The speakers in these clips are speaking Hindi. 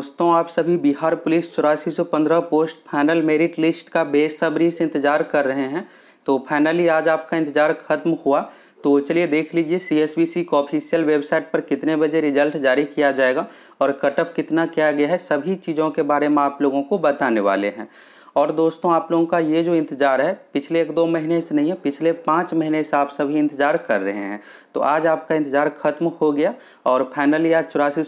दोस्तों आप सभी बिहार पुलिस चौरासी सौ पंद्रह पोस्ट फाइनल मेरिट लिस्ट का बेसब्री से इंतज़ार कर रहे हैं तो फाइनली आज आपका इंतज़ार खत्म हुआ तो चलिए देख लीजिए सी एस बी सी का ऑफिशियल वेबसाइट पर कितने बजे रिजल्ट जारी किया जाएगा और कटअप कितना किया गया है सभी चीज़ों के बारे में आप लोगों को बताने वाले हैं और दोस्तों आप लोगों का ये जो इंतज़ार है पिछले एक दो महीने से नहीं है पिछले पाँच महीने से आप सभी इंतज़ार कर रहे हैं तो आज आपका इंतज़ार खत्म हो गया और फाइनली आज चौरासी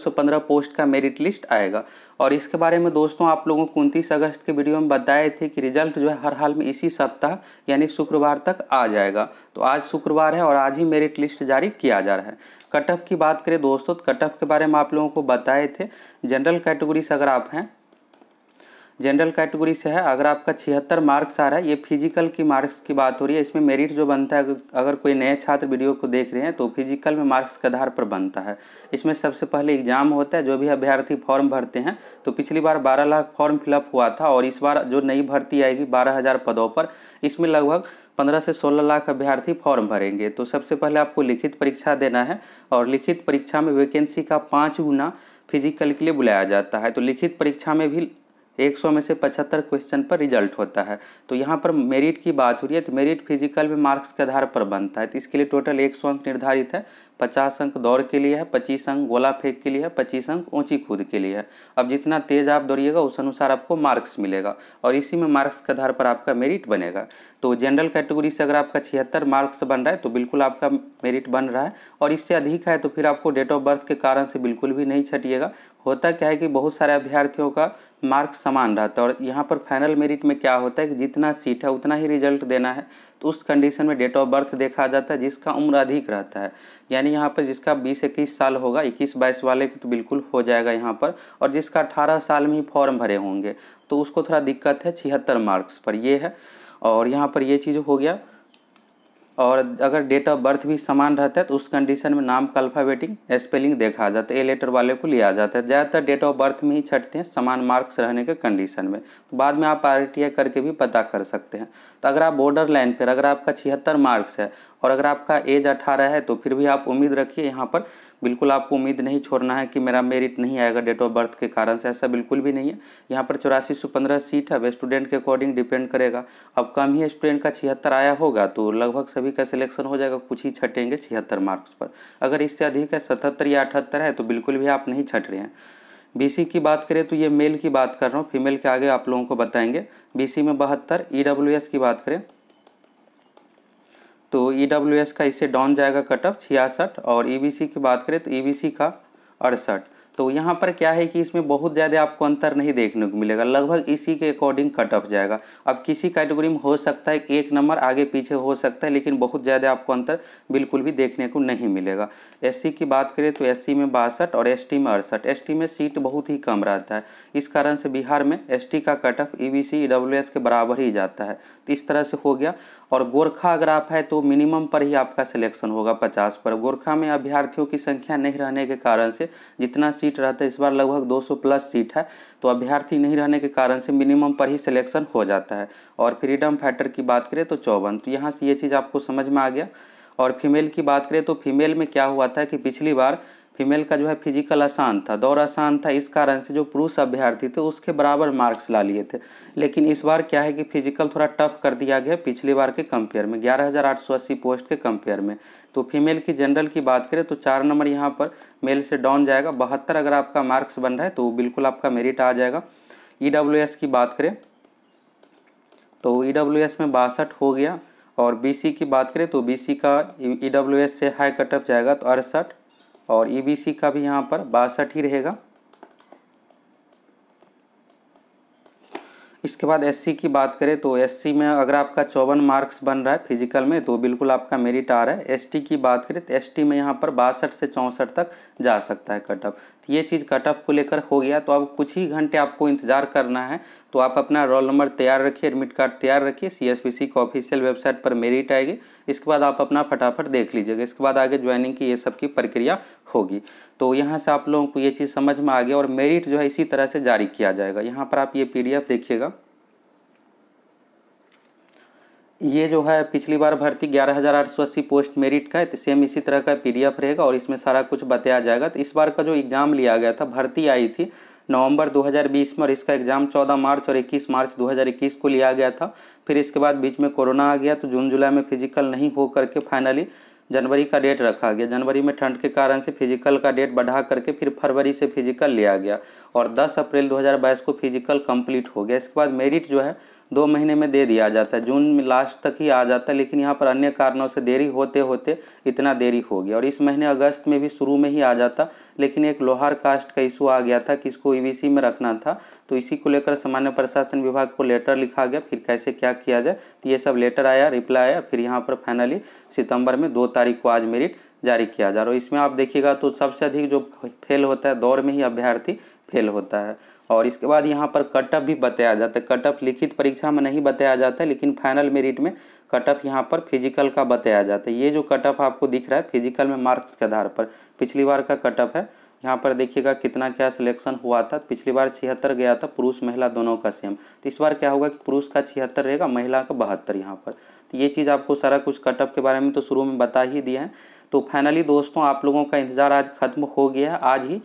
पोस्ट का मेरिट लिस्ट आएगा और इसके बारे में दोस्तों आप लोगों को उनतीस अगस्त के वीडियो में बताए थे कि रिजल्ट जो है हर हाल में इसी सप्ताह यानी शुक्रवार तक आ जाएगा तो आज शुक्रवार है और आज ही मेरिट लिस्ट जारी किया जा रहा है कटअप की बात करें दोस्तों तो कटअप के बारे में आप लोगों को बताए थे जनरल कैटेगरी से अगर आप हैं जनरल कैटेगरी से है अगर आपका छिहत्तर मार्क्स आ रहा है ये फिजिकल की मार्क्स की बात हो रही है इसमें मेरिट जो बनता है अगर कोई नए छात्र वीडियो को देख रहे हैं तो फिजिकल में मार्क्स के आधार पर बनता है इसमें सबसे पहले एग्जाम होता है जो भी अभ्यर्थी फॉर्म भरते हैं तो पिछली बार बारह लाख फॉर्म फिलअप हुआ था और इस बार जो नई भर्ती आएगी बारह हज़ार पदों पर इसमें लगभग पंद्रह से सोलह लाख अभ्यर्थी फॉर्म भरेंगे तो सबसे पहले आपको लिखित परीक्षा देना है और लिखित परीक्षा में वैकेंसी का पाँच गुना फिजिकल के लिए बुलाया जाता है तो लिखित परीक्षा में भी 100 में से 75 क्वेश्चन पर रिजल्ट होता है तो यहाँ पर मेरिट की बात हो रही है तो मेरिट फिजिकल में मार्क्स के आधार पर बनता है तो इसके लिए टोटल एक अंक निर्धारित है पचास अंक दौड़ के लिए है पच्चीस अंक गोला फेंक के लिए है पच्चीस अंक ऊंची कूद के लिए है अब जितना तेज़ आप दौड़िएगा उस अनुसार आपको मार्क्स मिलेगा और इसी में मार्क्स के आधार पर आपका मेरिट बनेगा तो जनरल कैटेगरी से अगर आपका छिहत्तर मार्क्स बन रहा है तो बिल्कुल आपका मेरिट बन रहा है और इससे अधिक है तो फिर आपको डेट ऑफ बर्थ के कारण से बिल्कुल भी नहीं छटिएगा होता क्या है कि बहुत सारे अभ्यर्थियों का मार्क्स समान रहता है और यहाँ पर फाइनल मेरिट में क्या होता है कि जितना सीट है उतना ही रिजल्ट देना है तो उस कंडीशन में डेट ऑफ बर्थ देखा जाता है जिसका उम्र अधिक रहता है यानी यहाँ पर जिसका बीस इक्कीस साल होगा इक्कीस बाईस वाले को तो बिल्कुल हो जाएगा यहाँ पर और जिसका अठारह साल में ही फॉर्म भरे होंगे तो उसको थोड़ा दिक्कत है छिहत्तर मार्क्स पर ये है और यहाँ पर ये चीज़ हो गया और अगर डेट ऑफ बर्थ भी समान रहता है तो उस कंडीशन में नाम का अल्फाबेटिंग स्पेलिंग देखा जाता है ए लेटर वाले को लिया जाता है ज़्यादातर डेट ऑफ बर्थ में ही छटते हैं समान मार्क्स रहने के कंडीशन में तो बाद में आप आर करके भी पता कर सकते हैं तो अगर आप बॉर्डर लाइन पर अगर आपका छिहत्तर मार्क्स है और अगर आपका एज अठारह है तो फिर भी आप उम्मीद रखिए यहाँ पर बिल्कुल आपको उम्मीद नहीं छोड़ना है कि मेरा मेरिट नहीं आएगा डेट ऑफ बर्थ के कारण से ऐसा बिल्कुल भी नहीं है यहाँ पर चौरासी सौ पंद्रह सीट है स्टूडेंट के अकॉर्डिंग डिपेंड करेगा अब कम ही स्टूडेंट का छिहत्तर आया होगा तो लगभग सभी का सिलेक्शन हो जाएगा कुछ ही छटेंगे छिहत्तर मार्क्स पर अगर इससे अधिक है सतहत्तर या अठहत्तर है तो बिल्कुल भी आप नहीं छट रहे हैं बी की बात करें तो ये मेल की बात कर रहा हूँ फीमेल के आगे आप लोगों को बताएंगे बी में बहत्तर ई e की बात करें तो ई e का इससे डाउन जाएगा कटअप छियासठ और ई e की बात करें तो ई e का अड़सठ तो यहाँ पर क्या है कि इसमें बहुत ज़्यादा आपको अंतर नहीं देखने को मिलेगा लगभग इसी के अकॉर्डिंग कट ऑफ जाएगा अब किसी कैटेगरी में हो सकता है एक नंबर आगे पीछे हो सकता है लेकिन बहुत ज़्यादा आपको अंतर बिल्कुल भी देखने को नहीं मिलेगा एस की बात करें तो एस में बासठ और एस में अड़सठ एस में सीट बहुत ही कम रहता है इस कारण से बिहार में एस का कट ऑफ ई बी के बराबर ही जाता है तो इस तरह से हो गया और गोरखा अगर आप है तो मिनिमम पर ही आपका सिलेक्शन होगा पचास पर गोरखा में अभ्यर्थियों की संख्या नहीं रहने के कारण से जितना सीट रहता है इस बार लगभग 200 प्लस सीट है तो अभ्यर्थी नहीं रहने के कारण से मिनिमम पर ही सिलेक्शन हो जाता है और फ्रीडम फाइटर की बात करें तो चौवन तो यहाँ से ये चीज़ आपको समझ में आ गया और फीमेल की बात करें तो फीमेल में क्या हुआ था कि पिछली बार फीमेल का जो है फिजिकल आसान था दौर आसान था इस कारण से जो पुरुष अभ्यर्थी थे उसके बराबर मार्क्स ला लिए थे लेकिन इस बार क्या है कि फिजिकल थोड़ा टफ कर दिया गया पिछली बार के कंपेयर में ग्यारह हज़ार आठ सौ अस्सी पोस्ट के कंपेयर में तो फीमेल की जनरल की बात करें तो चार नंबर यहाँ पर मेल से डाउन जाएगा बहत्तर अगर आपका मार्क्स बन रहा है तो बिल्कुल आपका मेरिट आ जाएगा ई e की बात करें तो ई e में बासठ हो गया और बी की बात करें तो बी का ई e से हाई कटअप जाएगा तो अड़सठ और ई का भी यहाँ पर बासठ ही रहेगा इसके बाद एससी की बात करें तो एससी में अगर आपका चौवन मार्क्स बन रहा है फिजिकल में तो बिल्कुल आपका मेरिट आ रहा है एसटी की बात करें तो एसटी में यहाँ पर बासठ से चौंसठ तक जा सकता है कटअप ये चीज़ कट ऑफ को लेकर हो गया तो अब कुछ ही घंटे आपको इंतज़ार करना है तो आप अपना रोल नंबर तैयार रखिए एडमिट कार्ड तैयार रखिए सी एस बी सी का ऑफिशियल वेबसाइट पर मेरिट आएगी इसके बाद आप अपना फटाफट देख लीजिएगा इसके बाद आगे ज्वाइनिंग की ये सब की प्रक्रिया होगी तो यहाँ से आप लोगों को ये चीज़ समझ में आ गया और मेरिट जो है इसी तरह से जारी किया जाएगा यहाँ पर आप ये पी देखिएगा ये जो है पिछली बार भर्ती ग्यारह हज़ार आठ सौ अस्सी पोस्ट मेरिट का है तो सेम इसी तरह का पीडीएफ रहेगा और इसमें सारा कुछ बताया जाएगा तो इस बार का जो एग्ज़ाम लिया गया था भर्ती आई थी नवंबर 2020 में और इसका एग्ज़ाम 14 मार्च और 21 मार्च 2021 को लिया गया था फिर इसके बाद बीच में कोरोना आ गया तो जून जुलाई में फिजिकल नहीं हो करके फाइनली जनवरी का डेट रखा गया जनवरी में ठंड के कारण से फिजिकल का डेट बढ़ा करके फिर फरवरी से फिजिकल लिया गया और 10 अप्रैल 2022 को फिजिकल कंप्लीट हो गया इसके बाद मेरिट जो है दो महीने में दे दिया जाता है जून में लास्ट तक ही आ जाता है लेकिन यहाँ पर अन्य कारणों से देरी होते होते इतना देरी हो गया और इस महीने अगस्त में भी शुरू में ही आ जाता लेकिन एक लोहार कास्ट का इशू आ गया था कि इसको ई e में रखना था तो इसी को लेकर सामान्य प्रशासन विभाग को लेटर लिखा गया फिर कैसे क्या किया जाए तो ये सब लेटर आया रिप्लाई आया फिर यहाँ पर फाइनली सितंबर में दो तारीख को आज मेरिट जारी किया जा रहा है इसमें आप देखिएगा तो सबसे अधिक जो फेल होता है दौड़ में ही अभ्यर्थी फेल होता है और इसके बाद यहाँ पर कटअप भी बताया जाता है कटअप लिखित परीक्षा में नहीं बताया जाता है लेकिन फाइनल मेरिट में कटअप यहाँ पर फिजिकल का बताया जाता है ये जो कटअप आपको दिख रहा है फिजिकल में मार्क्स के आधार पर पिछली बार का कटअप है यहाँ पर देखिएगा कितना क्या सिलेक्शन हुआ था पिछली बार छिहत्तर गया था पुरुष महिला दोनों का सेम तो इस बार क्या होगा कि पुरुष का छिहत्तर रहेगा महिला का बहत्तर यहाँ पर तो ये चीज़ आपको सारा कुछ कटअप के बारे में तो शुरू में बता ही दिया है तो फाइनली दोस्तों आप लोगों का इंतज़ार आज खत्म हो गया है आज ही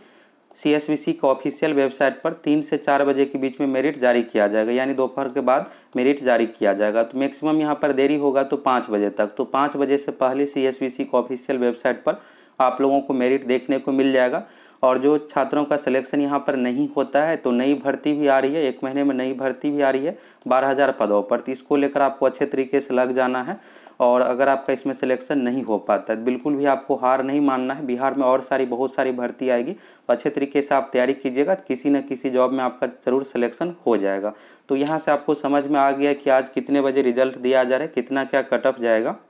सी का ऑफिशियल वेबसाइट पर तीन से चार बजे के बीच में मेरिट जारी किया जाएगा यानी दोपहर के बाद मेरिट जारी किया जाएगा तो मैक्सिमम यहाँ पर देरी होगा तो पाँच बजे तक तो पाँच बजे से पहले सी का ऑफिशियल वेबसाइट पर आप लोगों को मेरिट देखने को मिल जाएगा और जो छात्रों का सिलेक्शन यहाँ पर नहीं होता है तो नई भर्ती भी आ रही है एक महीने में नई भर्ती भी आ रही है बारह हज़ार पदों पर तो इसको लेकर आपको अच्छे तरीके से लग जाना है और अगर आपका इसमें सिलेक्शन नहीं हो पाता है बिल्कुल भी आपको हार नहीं मानना है बिहार में और सारी बहुत सारी भर्ती आएगी तो अच्छे तरीके से आप तैयारी कीजिएगा किसी न किसी जॉब में आपका ज़रूर सिलेक्शन हो जाएगा तो यहाँ से आपको समझ में आ गया कि आज कितने बजे रिजल्ट दिया जा रहा है कितना क्या कट ऑफ जाएगा